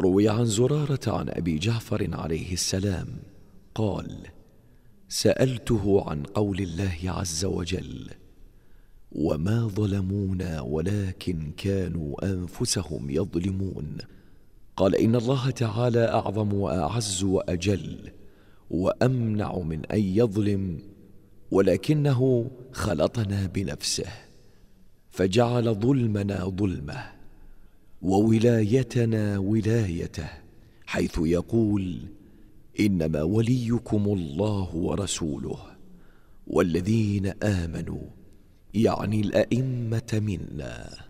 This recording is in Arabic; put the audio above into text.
روي عن زراره عن ابي جعفر عليه السلام قال سالته عن قول الله عز وجل وما ظلمونا ولكن كانوا انفسهم يظلمون قال ان الله تعالى اعظم واعز واجل وامنع من ان يظلم ولكنه خلطنا بنفسه فجعل ظلمنا ظلمه وولايتنا ولايته حيث يقول انما وليكم الله ورسوله والذين امنوا يعني الائمه منا